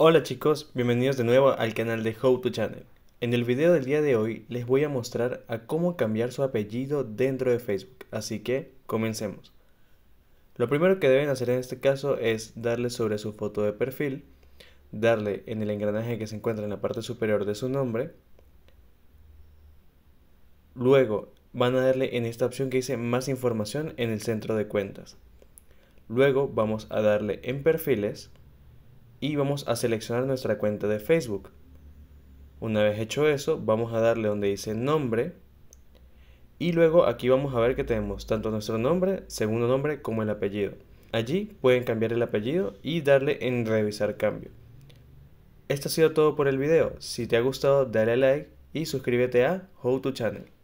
Hola chicos, bienvenidos de nuevo al canal de How to Channel. En el video del día de hoy les voy a mostrar a cómo cambiar su apellido dentro de Facebook, así que comencemos. Lo primero que deben hacer en este caso es darle sobre su foto de perfil, darle en el engranaje que se encuentra en la parte superior de su nombre, luego van a darle en esta opción que dice más información en el centro de cuentas. Luego vamos a darle en perfiles, y vamos a seleccionar nuestra cuenta de Facebook. Una vez hecho eso, vamos a darle donde dice nombre y luego aquí vamos a ver que tenemos tanto nuestro nombre, segundo nombre como el apellido. Allí pueden cambiar el apellido y darle en revisar cambio. Esto ha sido todo por el video. Si te ha gustado, dale like y suscríbete a How to Channel.